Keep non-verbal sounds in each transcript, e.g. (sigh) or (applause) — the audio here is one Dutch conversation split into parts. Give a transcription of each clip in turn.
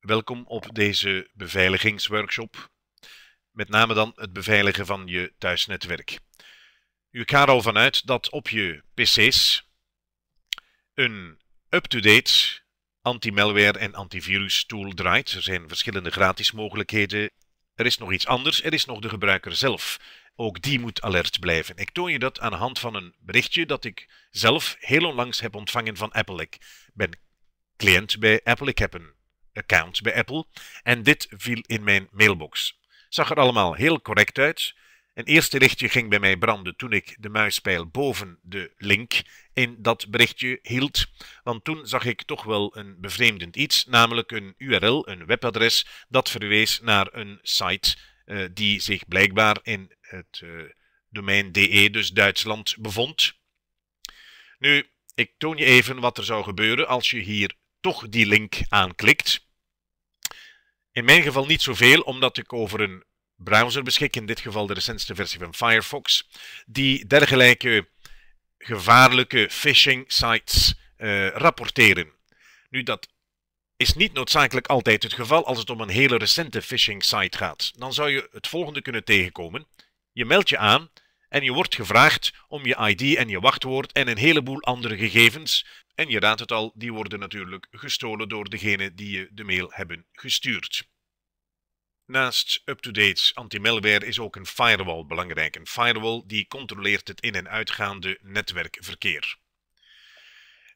Welkom op deze beveiligingsworkshop. Met name dan het beveiligen van je thuisnetwerk. U gaat al vanuit dat op je PC's een up-to-date anti-malware en antivirus tool draait. Er zijn verschillende gratis mogelijkheden. Er is nog iets anders, er is nog de gebruiker zelf. Ook die moet alert blijven. Ik toon je dat aan de hand van een berichtje dat ik zelf heel onlangs heb ontvangen van Apple. Ik ben cliënt bij Apple. Ik heb een account bij Apple en dit viel in mijn mailbox. Zag er allemaal heel correct uit. Een eerste lichtje ging bij mij branden toen ik de muispijl boven de link in dat berichtje hield, want toen zag ik toch wel een bevreemdend iets, namelijk een URL, een webadres, dat verwees naar een site eh, die zich blijkbaar in het uh, domein DE, dus Duitsland, bevond. Nu, ik toon je even wat er zou gebeuren als je hier toch die link aanklikt. In mijn geval niet zoveel, omdat ik over een browser beschik, in dit geval de recentste versie van Firefox, die dergelijke gevaarlijke phishing sites eh, rapporteren. Nu, dat is niet noodzakelijk altijd het geval als het om een hele recente phishing site gaat. Dan zou je het volgende kunnen tegenkomen. Je meldt je aan en je wordt gevraagd om je ID en je wachtwoord en een heleboel andere gegevens en je raadt het al, die worden natuurlijk gestolen door degene die je de mail hebben gestuurd. Naast up-to-date anti-malware is ook een firewall belangrijk. Een firewall die controleert het in- en uitgaande netwerkverkeer.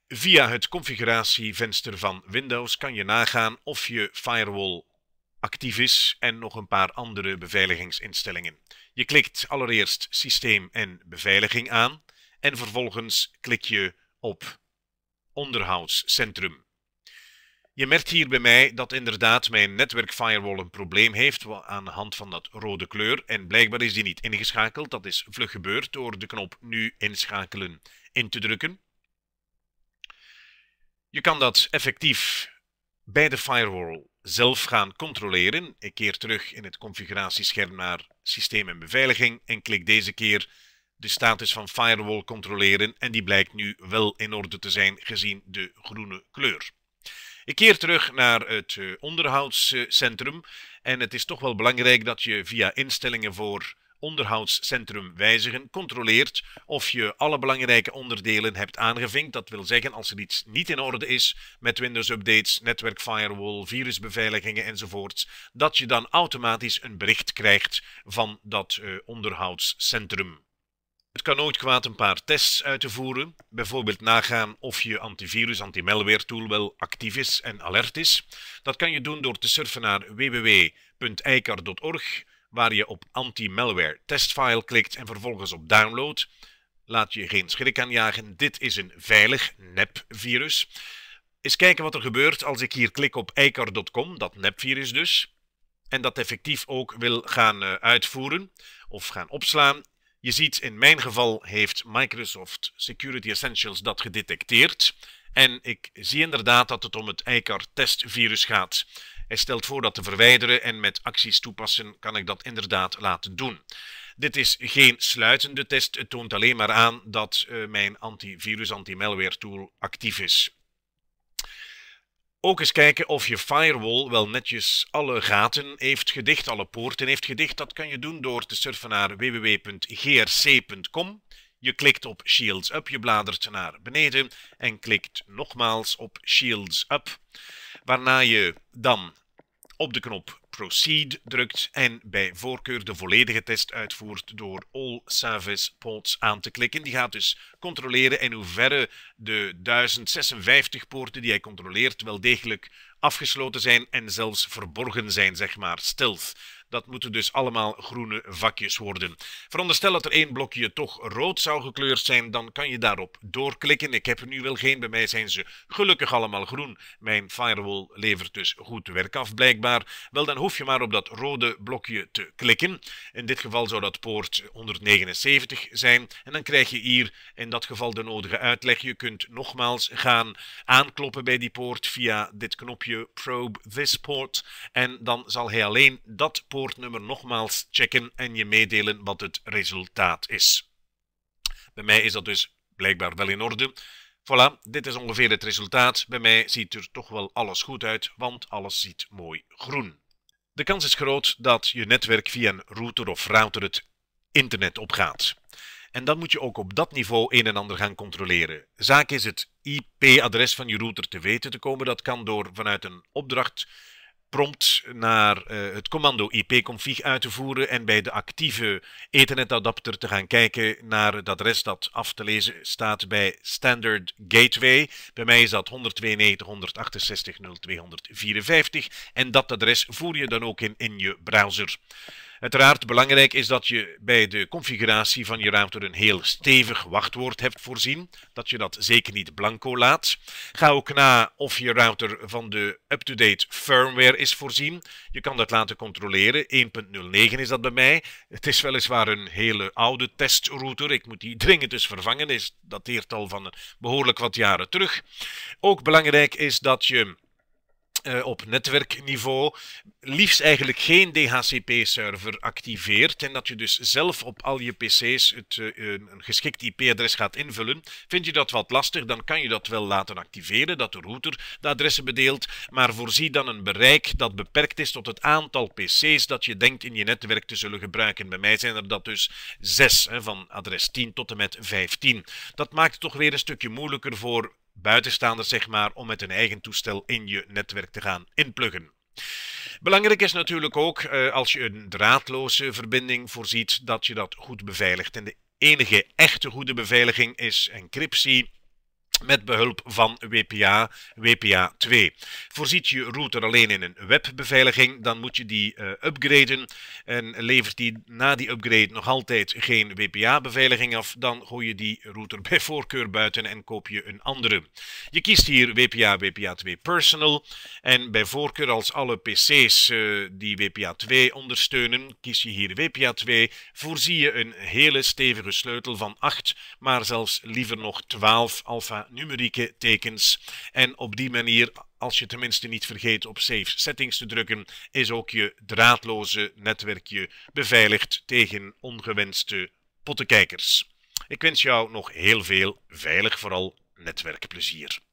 Via het configuratievenster van Windows kan je nagaan of je firewall actief is en nog een paar andere beveiligingsinstellingen. Je klikt allereerst systeem en beveiliging aan en vervolgens klik je op onderhoudscentrum. Je merkt hier bij mij dat inderdaad mijn netwerk firewall een probleem heeft aan de hand van dat rode kleur en blijkbaar is die niet ingeschakeld. Dat is vlug gebeurd door de knop nu inschakelen in te drukken. Je kan dat effectief bij de firewall zelf gaan controleren. Ik keer terug in het configuratiescherm naar systeem en beveiliging en klik deze keer de status van firewall controleren en die blijkt nu wel in orde te zijn gezien de groene kleur. Ik keer terug naar het eh, onderhoudscentrum en het is toch wel belangrijk dat je via instellingen voor onderhoudscentrum wijzigen controleert of je alle belangrijke onderdelen hebt aangevinkt. Dat wil zeggen als er iets niet in orde is met Windows updates, netwerk firewall, virusbeveiligingen enzovoort, dat je dan automatisch een bericht krijgt van dat eh, onderhoudscentrum. Het kan nooit kwaad een paar tests uit te voeren, bijvoorbeeld nagaan of je antivirus, anti-malware tool wel actief is en alert is. Dat kan je doen door te surfen naar www.eikar.org, waar je op anti-malware testfile klikt en vervolgens op download. Laat je geen schrik aanjagen, dit is een veilig NEP-virus. Eens kijken wat er gebeurt als ik hier klik op eikar.com, dat nepvirus dus en dat effectief ook wil gaan eh, uitvoeren of gaan opslaan, je ziet, in mijn geval heeft Microsoft Security Essentials dat gedetecteerd. En ik zie inderdaad dat het om het ICAR-testvirus gaat. Hij stelt voor dat te verwijderen en met acties toepassen kan ik dat inderdaad laten doen. Dit is geen sluitende test, het toont alleen maar aan dat eh, mijn antivirus, anti-malware tool actief is. Ook eens kijken of je firewall wel netjes alle gaten heeft gedicht, alle poorten heeft gedicht. Dat kan je doen door te surfen naar www.grc.com. Je klikt op Shields Up, je bladert naar beneden en klikt nogmaals op Shields Up. Waarna je dan op de knop Proceed drukt en bij voorkeur de volledige test uitvoert door All Service Ports aan te klikken. Die gaat dus controleren in hoeverre de 1056 poorten die hij controleert wel degelijk afgesloten zijn en zelfs verborgen zijn, zeg maar, stealth. Dat moeten dus allemaal groene vakjes worden. Veronderstel dat er één blokje toch rood zou gekleurd zijn, dan kan je daarop doorklikken. Ik heb er nu wel geen, bij mij zijn ze gelukkig allemaal groen. Mijn firewall levert dus goed werk af blijkbaar. Wel, dan hoef je maar op dat rode blokje te klikken. In dit geval zou dat poort 179 zijn. En dan krijg je hier in dat geval de nodige uitleg. Je kunt nogmaals gaan aankloppen bij die poort via dit knopje Probe this port. En dan zal hij alleen dat poort nummer nogmaals checken en je meedelen wat het resultaat is. Bij mij is dat dus blijkbaar wel in orde. Voilà, dit is ongeveer het resultaat. Bij mij ziet er toch wel alles goed uit, want alles ziet mooi groen. De kans is groot dat je netwerk via een router of router het internet opgaat. En dan moet je ook op dat niveau een en ander gaan controleren. Zaak is het IP-adres van je router te weten te komen. Dat kan door vanuit een opdracht prompt naar eh, het commando ipconfig uit te voeren en bij de actieve Ethernet-adapter te gaan kijken naar het adres dat af te lezen staat bij Standard Gateway. Bij mij is dat 192.168.0.254 en dat adres voer je dan ook in in je browser. Uiteraard belangrijk is dat je bij de configuratie van je router een heel stevig wachtwoord hebt voorzien. Dat je dat zeker niet blanco laat. Ga ook na of je router van de up-to-date firmware is voorzien. Je kan dat laten controleren. 1.09 is dat bij mij. Het is weliswaar een hele oude testrouter. Ik moet die dringend dus vervangen. Dat dateert al van behoorlijk wat jaren terug. Ook belangrijk is dat je eh, op netwerkniveau liefst eigenlijk geen DHCP-server activeert en dat je dus zelf op al je PC's het, eh, een geschikt IP-adres gaat invullen, vind je dat wat lastig, dan kan je dat wel laten activeren, dat de router de adressen bedeelt, maar voorzie dan een bereik dat beperkt is tot het aantal PC's dat je denkt in je netwerk te zullen gebruiken. Bij mij zijn er dat dus zes, hè, van adres 10 tot en met 15. Dat maakt het toch weer een stukje moeilijker voor buitenstaande zeg maar, om met een eigen toestel in je netwerk te gaan inpluggen. Belangrijk is natuurlijk ook, eh, als je een draadloze verbinding voorziet, dat je dat goed beveiligt. En de enige echte goede beveiliging is encryptie met behulp van WPA, WPA 2. Voorziet je router alleen in een webbeveiliging, dan moet je die eh, upgraden. En levert die na die upgrade nog altijd geen WPA-beveiliging af, dan gooi je die router (laughs) bij voorkeur buiten en koop je een andere. Je kiest hier WPA, WPA 2 Personal. En bij voorkeur, als alle PC's eh, die WPA 2 ondersteunen, kies je hier WPA 2. Voorzie je een hele stevige sleutel van 8, maar zelfs liever nog 12 alfa numerieke tekens. En op die manier, als je tenminste niet vergeet op Save Settings te drukken, is ook je draadloze netwerkje beveiligd tegen ongewenste pottenkijkers. Ik wens jou nog heel veel veilig, vooral netwerkplezier.